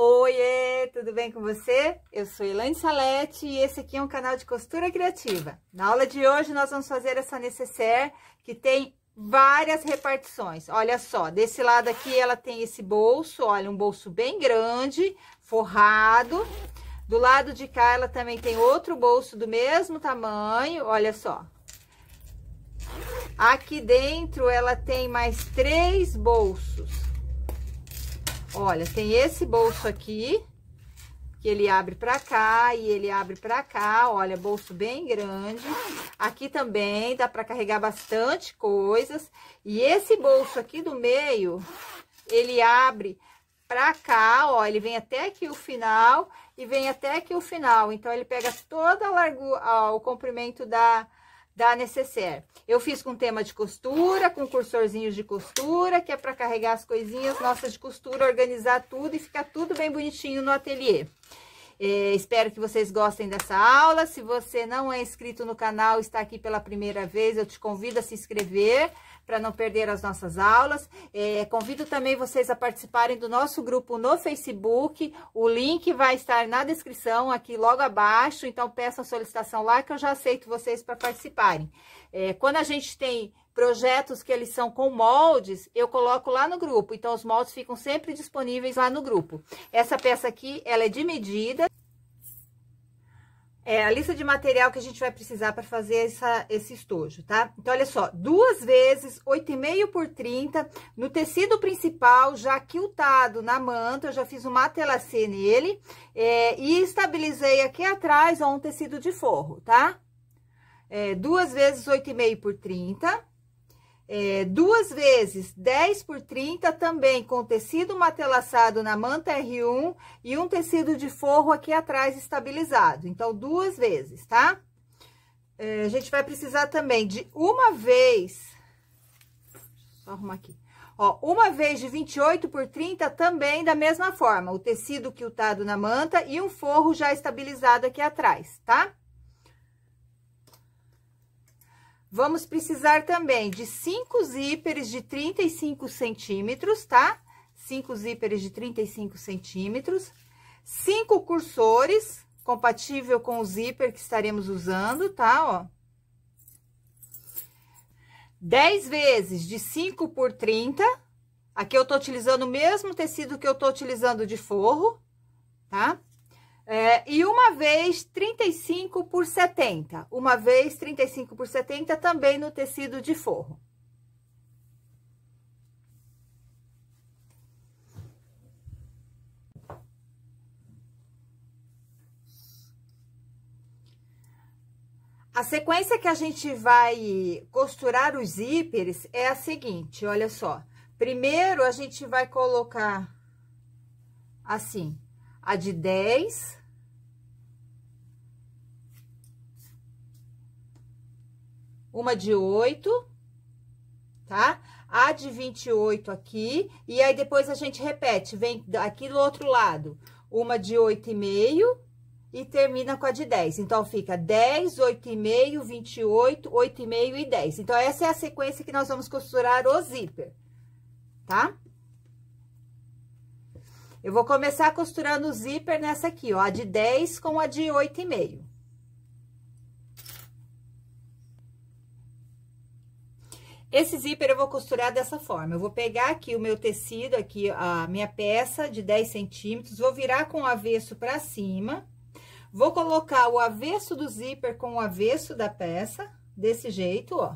Oiê, tudo bem com você? Eu sou Elaine Salete e esse aqui é um canal de costura criativa. Na aula de hoje nós vamos fazer essa necessaire que tem várias repartições. Olha só, desse lado aqui ela tem esse bolso, olha, um bolso bem grande, forrado. Do lado de cá ela também tem outro bolso do mesmo tamanho, olha só, Aqui dentro ela tem mais três bolsos. Olha, tem esse bolso aqui, que ele abre pra cá e ele abre pra cá, olha, bolso bem grande. Aqui também dá pra carregar bastante coisas. E esse bolso aqui do meio, ele abre pra cá, ó, ele vem até aqui o final e vem até aqui o final. Então, ele pega toda a largura, ó, o comprimento da, da Necessaire. Eu fiz com tema de costura, com cursorzinhos de costura, que é para carregar as coisinhas nossas de costura, organizar tudo e ficar tudo bem bonitinho no ateliê. É, espero que vocês gostem dessa aula. Se você não é inscrito no canal, está aqui pela primeira vez, eu te convido a se inscrever para não perder as nossas aulas. É, convido também vocês a participarem do nosso grupo no Facebook. O link vai estar na descrição aqui logo abaixo, então peçam solicitação lá que eu já aceito vocês para participarem. É, quando a gente tem projetos que eles são com moldes, eu coloco lá no grupo. Então, os moldes ficam sempre disponíveis lá no grupo. Essa peça aqui, ela é de medida é, a lista de material que a gente vai precisar para fazer essa, esse estojo, tá? Então, olha só, duas vezes, 8,5 por 30, no tecido principal, já quiltado na manta, eu já fiz uma telacê nele, é, e estabilizei aqui atrás, ó, um tecido de forro, tá? É, duas vezes, 8,5 por 30, é, duas vezes 10 por 30 também com tecido matelassado na manta R1 e um tecido de forro aqui atrás estabilizado. Então, duas vezes, tá? É, a gente vai precisar também de uma vez... Só arrumar aqui. Ó, uma vez de 28 por 30 também da mesma forma. O tecido quiltado na manta e um forro já estabilizado aqui atrás, tá? Vamos precisar também de cinco zíperes de 35 centímetros, tá? Cinco zíperes de 35 centímetros, cinco cursores compatível com o zíper que estaremos usando, tá? Ó. 10 vezes de 5 por 30. Aqui eu tô utilizando o mesmo tecido que eu tô utilizando de forro, tá? É, e uma vez 35 por 70. Uma vez 35 por 70 também no tecido de forro. A sequência que a gente vai costurar os zíperes é a seguinte, olha só. Primeiro, a gente vai colocar assim, a de 10 uma de 8, tá? A de 28 aqui, e aí depois a gente repete, vem aqui do outro lado, uma de oito e meio e termina com a de 10. Então, fica 10, 8,5, 28, 8,5 e 10. Então, essa é a sequência que nós vamos costurar o zíper, tá? Eu vou começar costurando o zíper nessa aqui, ó, a de 10 com a de 8,5. Esse zíper eu vou costurar dessa forma. Eu vou pegar aqui o meu tecido, aqui a minha peça de 10 centímetros, vou virar com o avesso pra cima. Vou colocar o avesso do zíper com o avesso da peça, desse jeito, ó.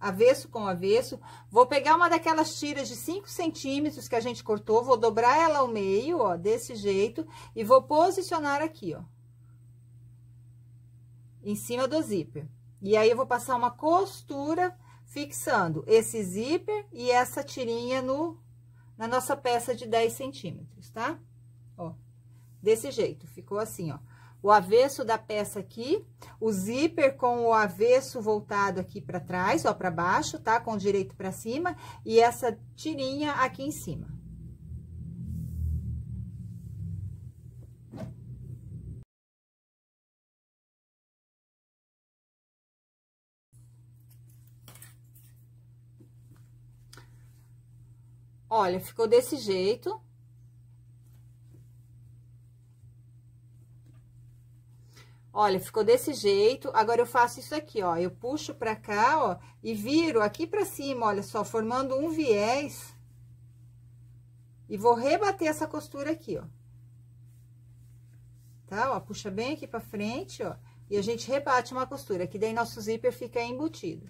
Avesso com avesso. Vou pegar uma daquelas tiras de 5 centímetros que a gente cortou, vou dobrar ela ao meio, ó, desse jeito. E vou posicionar aqui, ó. Em cima do zíper. E aí, eu vou passar uma costura fixando esse zíper e essa tirinha no, na nossa peça de 10 centímetros, tá? Ó, desse jeito, ficou assim, ó. O avesso da peça aqui, o zíper com o avesso voltado aqui pra trás, ó, pra baixo, tá? Com o direito pra cima, e essa tirinha aqui em cima. Olha, ficou desse jeito. Olha, ficou desse jeito. Agora, eu faço isso aqui, ó. Eu puxo pra cá, ó, e viro aqui pra cima, olha só, formando um viés. E vou rebater essa costura aqui, ó. Tá? Ó, puxa bem aqui pra frente, ó. E a gente rebate uma costura, que daí nosso zíper fica embutido.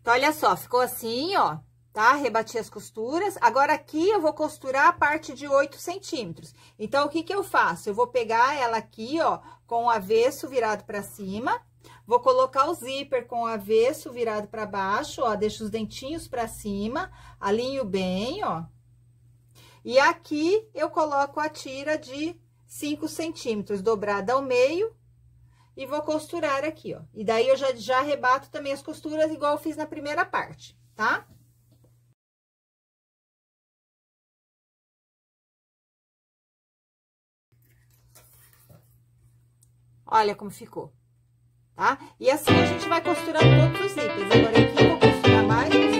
Então, olha só, ficou assim, ó, tá? Rebati as costuras. Agora, aqui eu vou costurar a parte de 8 centímetros. Então, o que que eu faço? Eu vou pegar ela aqui, ó, com o avesso virado pra cima. Vou colocar o zíper com o avesso virado pra baixo, ó, deixo os dentinhos pra cima, alinho bem, ó. E aqui, eu coloco a tira de 5 centímetros, dobrada ao meio, e vou costurar aqui, ó. E daí eu já, já arrebato também as costuras, igual eu fiz na primeira parte, tá? Olha como ficou, tá? E assim a gente vai costurando todos os itens. Agora aqui eu vou costurar mais...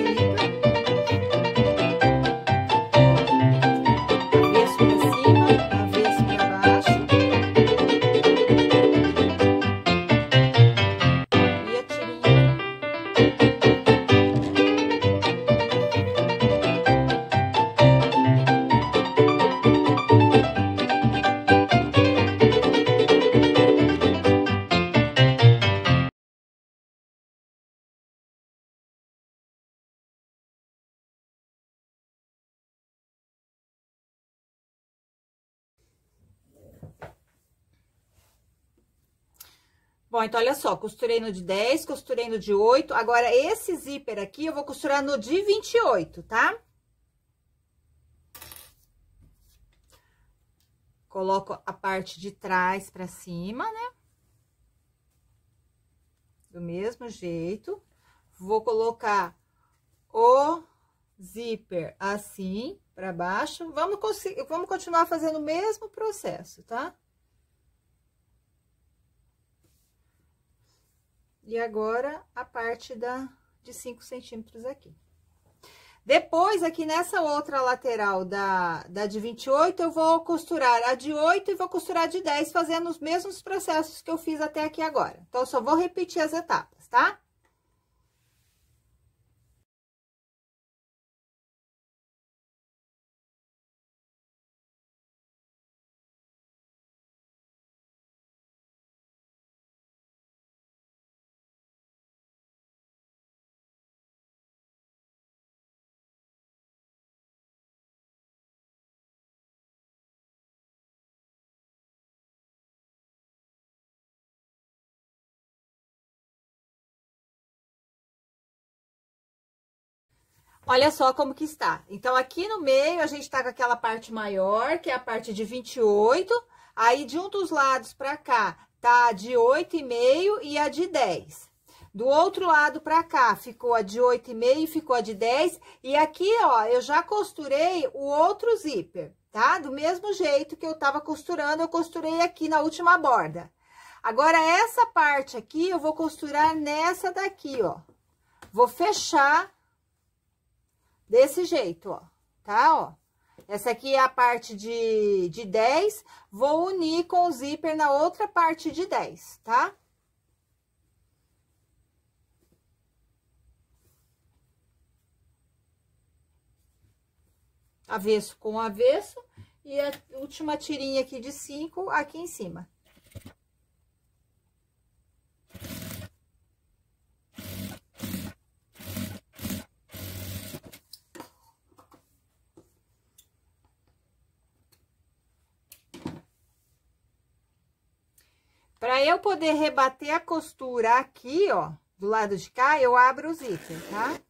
então, olha só, costurei no de 10, costurei no de 8. Agora, esse zíper aqui, eu vou costurar no de 28, tá? Coloco a parte de trás pra cima, né? Do mesmo jeito. Vou colocar o zíper assim, pra baixo. Vamos, vamos continuar fazendo o mesmo processo, tá? Tá? e agora a parte da de 5 centímetros aqui. Depois, aqui nessa outra lateral da, da de 28, eu vou costurar a de 8 e vou costurar de 10, fazendo os mesmos processos que eu fiz até aqui agora. Então, só vou repetir as etapas, tá? Olha só como que está. Então, aqui no meio, a gente está com aquela parte maior, que é a parte de 28. Aí, de um dos lados para cá, tá de 8,5 e a de 10. Do outro lado para cá, ficou a de 8,5 e ficou a de 10. E aqui, ó, eu já costurei o outro zíper, tá? Do mesmo jeito que eu tava costurando, eu costurei aqui na última borda. Agora, essa parte aqui, eu vou costurar nessa daqui, ó. Vou fechar Desse jeito, ó, tá, ó. Essa aqui é a parte de, de 10, vou unir com o zíper na outra parte de 10, tá? Avesso com avesso, e a última tirinha aqui de 5 aqui em cima. Para eu poder rebater a costura aqui, ó, do lado de cá, eu abro o zíper, tá?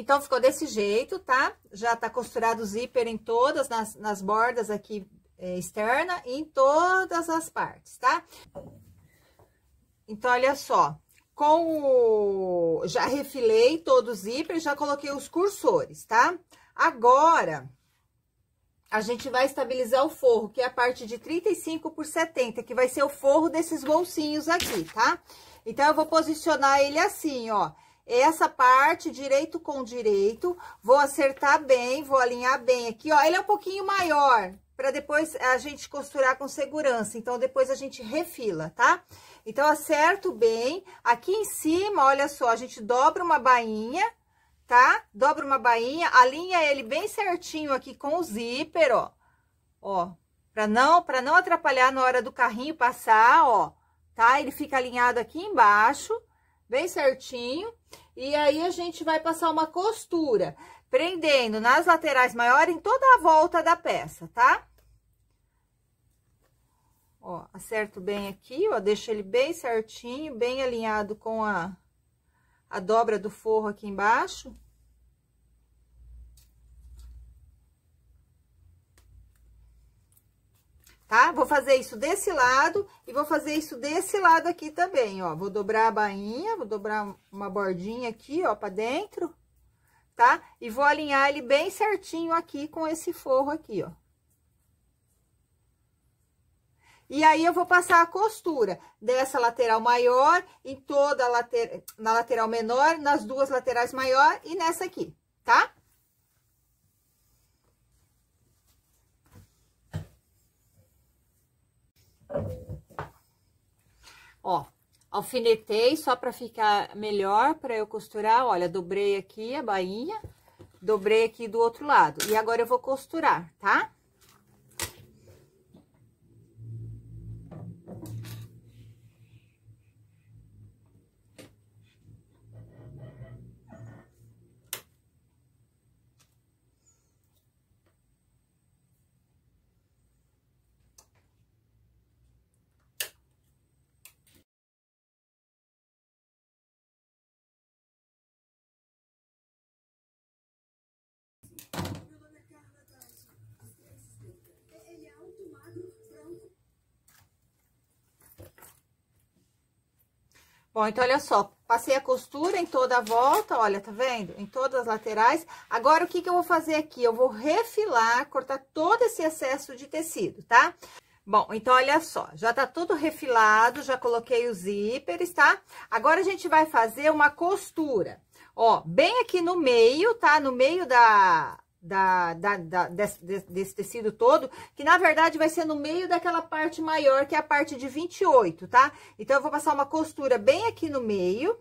Então, ficou desse jeito, tá? Já tá costurado o zíper em todas, nas, nas bordas aqui é, externa e em todas as partes, tá? Então, olha só, com o... já refilei todo o zíper, já coloquei os cursores, tá? Agora, a gente vai estabilizar o forro, que é a parte de 35 por 70, que vai ser o forro desses bolsinhos aqui, tá? Então, eu vou posicionar ele assim, ó essa parte, direito com direito, vou acertar bem, vou alinhar bem aqui, ó. Ele é um pouquinho maior, para depois a gente costurar com segurança. Então, depois a gente refila, tá? Então, acerto bem. Aqui em cima, olha só, a gente dobra uma bainha, tá? Dobra uma bainha, alinha ele bem certinho aqui com o zíper, ó. Ó, pra não, pra não atrapalhar na hora do carrinho passar, ó. Tá? Ele fica alinhado aqui embaixo bem certinho. E aí, a gente vai passar uma costura, prendendo nas laterais maiores em toda a volta da peça, tá? Ó, acerto bem aqui, ó, deixo ele bem certinho, bem alinhado com a, a dobra do forro aqui embaixo. tá? Vou fazer isso desse lado e vou fazer isso desse lado aqui também, ó. Vou dobrar a bainha, vou dobrar uma bordinha aqui, ó, pra dentro, tá? E vou alinhar ele bem certinho aqui com esse forro aqui, ó. E aí, eu vou passar a costura dessa lateral maior em toda a lateral, na lateral menor, nas duas laterais maior e nessa aqui, tá? Ó, alfinetei só para ficar melhor para eu costurar. Olha, dobrei aqui a bainha, dobrei aqui do outro lado. E agora eu vou costurar, tá? Bom, então, olha só, passei a costura em toda a volta, olha, tá vendo? Em todas as laterais. Agora, o que que eu vou fazer aqui? Eu vou refilar, cortar todo esse excesso de tecido, tá? Bom, então, olha só, já tá tudo refilado, já coloquei os zíperes, tá? Agora, a gente vai fazer uma costura. Ó, bem aqui no meio, tá? No meio da, da, da, da desse, desse, tecido todo, que na verdade vai ser no meio daquela parte maior, que é a parte de 28, tá? Então, eu vou passar uma costura bem aqui no meio,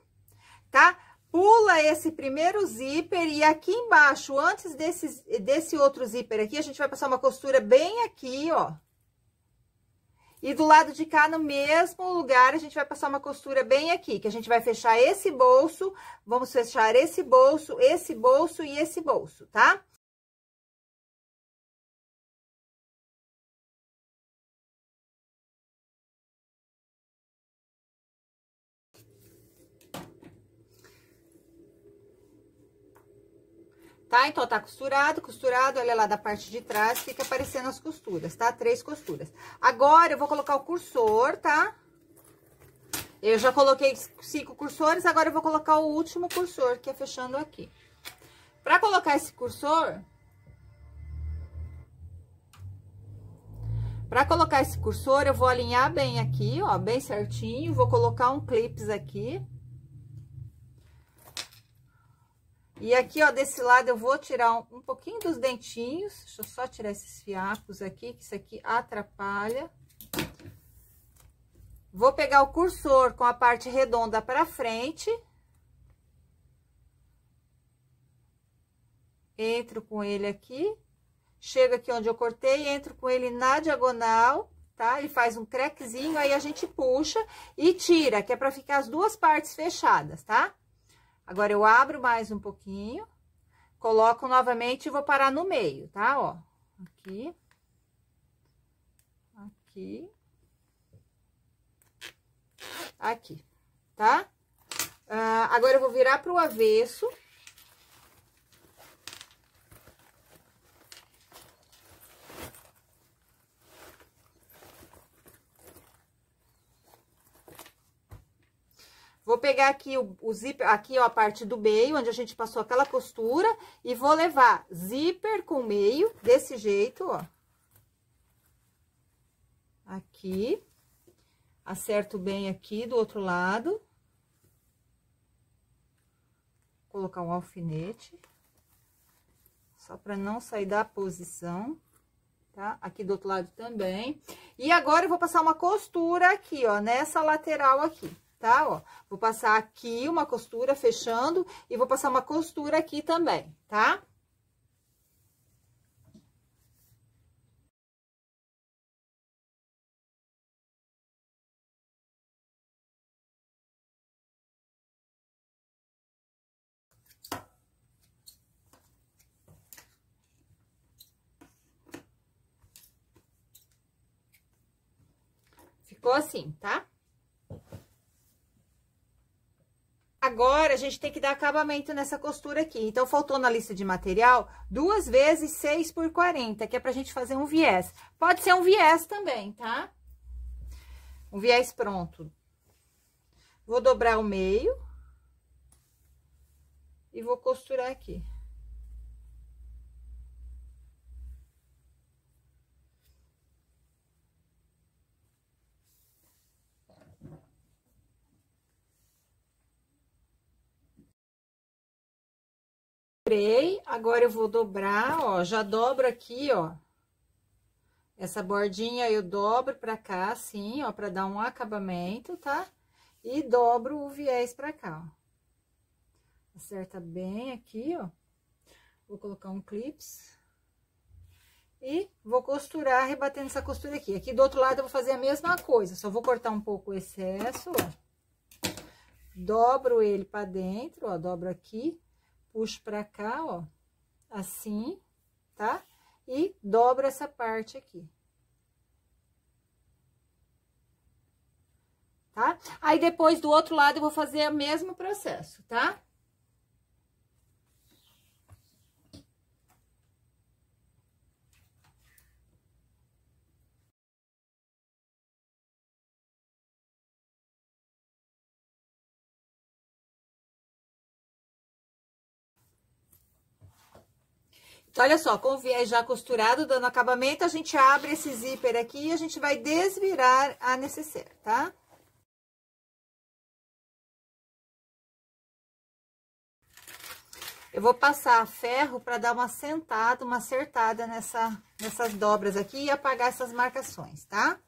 tá? Pula esse primeiro zíper e aqui embaixo, antes desse, desse outro zíper aqui, a gente vai passar uma costura bem aqui, ó. E do lado de cá, no mesmo lugar, a gente vai passar uma costura bem aqui, que a gente vai fechar esse bolso, vamos fechar esse bolso, esse bolso e esse bolso, tá? tá? Então, tá costurado, costurado, olha é lá da parte de trás, fica aparecendo as costuras, tá? Três costuras. Agora, eu vou colocar o cursor, tá? Eu já coloquei cinco cursores, agora eu vou colocar o último cursor, que é fechando aqui. Pra colocar esse cursor... Pra colocar esse cursor, eu vou alinhar bem aqui, ó, bem certinho. Vou colocar um clips aqui. E aqui, ó, desse lado eu vou tirar um, um pouquinho dos dentinhos. Deixa eu só tirar esses fiapos aqui, que isso aqui atrapalha. Vou pegar o cursor com a parte redonda para frente. Entro com ele aqui. Chego aqui onde eu cortei, entro com ele na diagonal, tá? Ele faz um crequezinho, aí a gente puxa e tira, que é para ficar as duas partes fechadas, tá? Tá? Agora, eu abro mais um pouquinho, coloco novamente e vou parar no meio, tá? Ó, aqui. Aqui. Aqui, tá? Ah, agora, eu vou virar pro avesso. Vou pegar aqui o, o zíper, aqui ó, a parte do meio, onde a gente passou aquela costura, e vou levar zíper com meio, desse jeito, ó. Aqui. Acerto bem aqui do outro lado. Colocar um alfinete. Só pra não sair da posição, tá? Aqui do outro lado também. E agora, eu vou passar uma costura aqui, ó, nessa lateral aqui tá? Ó, vou passar aqui uma costura fechando e vou passar uma costura aqui também, tá? Ficou assim, tá? Agora, a gente tem que dar acabamento nessa costura aqui. Então, faltou na lista de material duas vezes 6 por 40, que é pra gente fazer um viés. Pode ser um viés também, tá? Um viés pronto. Vou dobrar o meio. E vou costurar aqui. Dobrei, agora eu vou dobrar, ó, já dobro aqui, ó. Essa bordinha eu dobro pra cá, assim, ó, pra dar um acabamento, tá? E dobro o viés pra cá, ó. Acerta bem aqui, ó. Vou colocar um clips. E vou costurar, rebatendo essa costura aqui. Aqui do outro lado eu vou fazer a mesma coisa, só vou cortar um pouco o excesso, ó. Dobro ele pra dentro, ó, dobro aqui puxo pra cá, ó, assim, tá? E dobro essa parte aqui. Tá? Aí, depois, do outro lado, eu vou fazer o mesmo processo, tá? Olha só, com o viés já costurado, dando acabamento, a gente abre esse zíper aqui e a gente vai desvirar a necessaire, tá? Eu vou passar ferro para dar uma sentada, uma acertada nessa, nessas dobras aqui e apagar essas marcações, tá?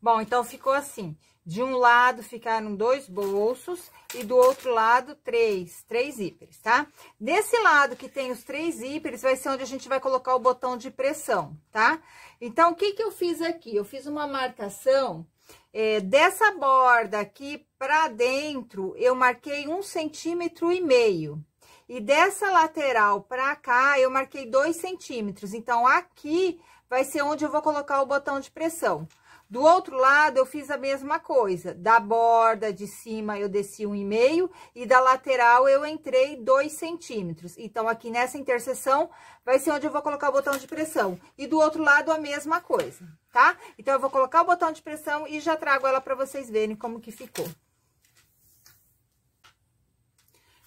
Bom, então ficou assim. De um lado ficaram dois bolsos e do outro lado três, três zíperes, tá? Desse lado que tem os três zíperes vai ser onde a gente vai colocar o botão de pressão, tá? Então, o que que eu fiz aqui? Eu fiz uma marcação é, dessa borda aqui pra dentro, eu marquei um centímetro e meio. E dessa lateral pra cá, eu marquei dois centímetros. Então, aqui vai ser onde eu vou colocar o botão de pressão. Do outro lado, eu fiz a mesma coisa. Da borda de cima, eu desci um e meio e da lateral, eu entrei dois centímetros. Então, aqui nessa interseção, vai ser onde eu vou colocar o botão de pressão. E do outro lado, a mesma coisa, tá? Então, eu vou colocar o botão de pressão e já trago ela para vocês verem como que ficou.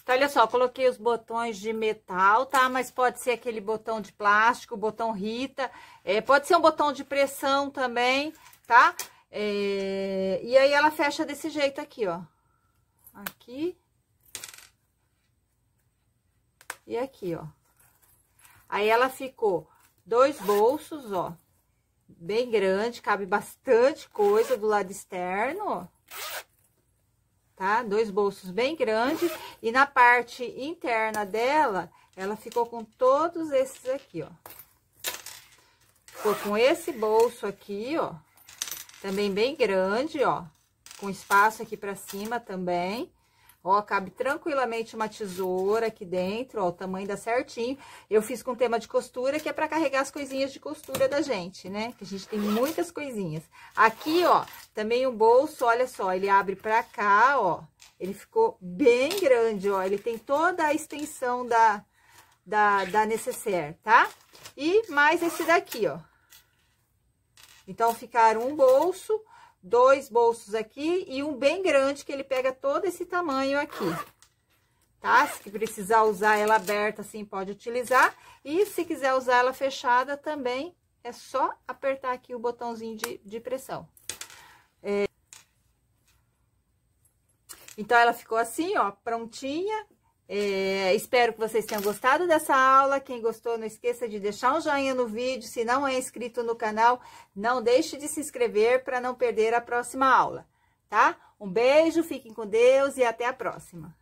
Então, olha só, coloquei os botões de metal, tá? Mas pode ser aquele botão de plástico, botão Rita, é, pode ser um botão de pressão também, tá? É, e aí, ela fecha desse jeito aqui, ó. Aqui. E aqui, ó. Aí, ela ficou dois bolsos, ó. Bem grande, cabe bastante coisa do lado externo, ó. Tá? Dois bolsos bem grandes. E na parte interna dela, ela ficou com todos esses aqui, ó. Ficou com esse bolso aqui, ó também bem grande, ó. Com espaço aqui pra cima também. Ó, cabe tranquilamente uma tesoura aqui dentro, ó, o tamanho dá certinho. Eu fiz com tema de costura, que é para carregar as coisinhas de costura da gente, né? Que a gente tem muitas coisinhas. Aqui, ó, também o um bolso, olha só, ele abre para cá, ó. Ele ficou bem grande, ó, ele tem toda a extensão da, da, da necessaire, tá? E mais esse daqui, ó, então, ficaram um bolso, dois bolsos aqui e um bem grande, que ele pega todo esse tamanho aqui. Tá? Se precisar usar ela aberta, assim, pode utilizar. E se quiser usar ela fechada também, é só apertar aqui o botãozinho de, de pressão. É... Então, ela ficou assim, ó, prontinha, é, espero que vocês tenham gostado dessa aula. Quem gostou, não esqueça de deixar um joinha no vídeo. Se não é inscrito no canal, não deixe de se inscrever para não perder a próxima aula, tá? Um beijo, fiquem com Deus e até a próxima.